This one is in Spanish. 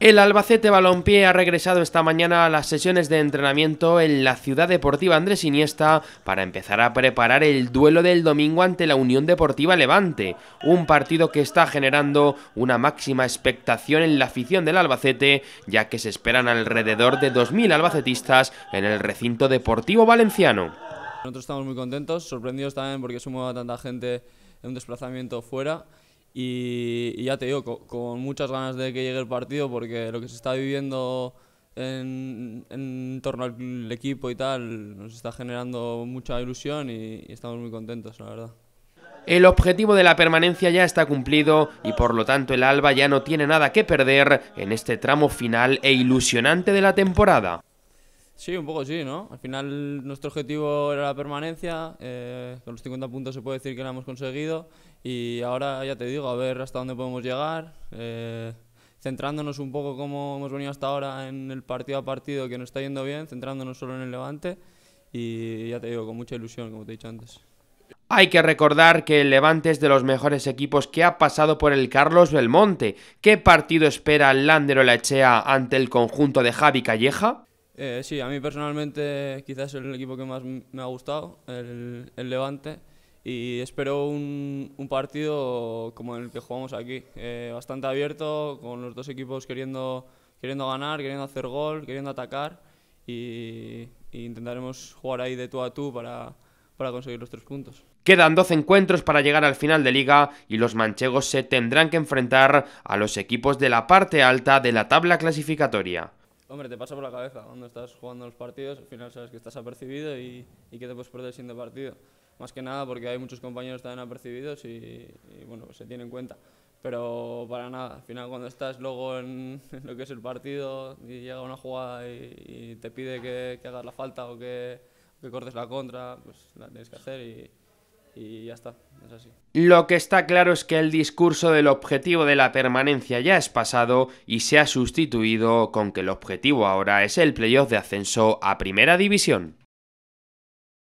El Albacete Balompié ha regresado esta mañana a las sesiones de entrenamiento en la Ciudad Deportiva Andrés Iniesta para empezar a preparar el duelo del domingo ante la Unión Deportiva Levante, un partido que está generando una máxima expectación en la afición del Albacete, ya que se esperan alrededor de 2.000 albacetistas en el recinto deportivo valenciano. Nosotros estamos muy contentos, sorprendidos también porque se tanta gente en un desplazamiento fuera y, ya te digo, con, muchas ganas de que llegue el partido porque lo que se está viviendo en, torno al equipo y tal nos está generando mucha ilusión y estamos muy contentos, la verdad. El objetivo de la permanencia ya está cumplido y por lo tanto el Alba ya no tiene nada que perder en este tramo final e ilusionante de la temporada. Sí, un poco sí, ¿no? Al final nuestro objetivo era la permanencia, eh, con los 50 puntos se puede decir que la hemos conseguido y ahora ya te digo, a ver hasta dónde podemos llegar, eh, centrándonos un poco como hemos venido hasta ahora en el partido a partido que nos está yendo bien, centrándonos solo en el levante y ya te digo, con mucha ilusión, como te he dicho antes. Hay que recordar que el Levante es de los mejores equipos que ha pasado por el Carlos Belmonte. ¿Qué partido espera Lander la Echea ante el conjunto de Javi Calleja? Eh, sí, a mí personalmente quizás es el equipo que más me ha gustado, el, Levante, y espero un, partido como el que jugamos aquí, eh, bastante abierto, con los dos equipos queriendo, queriendo ganar, queriendo hacer gol, queriendo atacar, y, intentaremos jugar ahí de tú a tú para, para conseguir los tres puntos. Quedan 12 encuentros para llegar al final de liga y los manchegos se tendrán que enfrentar a los equipos de la parte alta de la tabla clasificatoria hombre, te pasa por la cabeza cuando estás jugando los partidos, al final sabes que estás apercibido y, y que te puedes perder siendo partido. Más que nada porque hay muchos compañeros también apercibidos y, bueno, pues se tiene en cuenta. Pero para nada, al final cuando estás luego en, lo que es el partido y llega una jugada y, te pide que, hagas la falta o que, que cortes la contra, pues la tienes que hacer y, y ya está, Lo que está claro es que el discurso del objetivo de la permanencia ya es pasado y se ha sustituido con que el objetivo ahora es el playoff de ascenso a Primera División.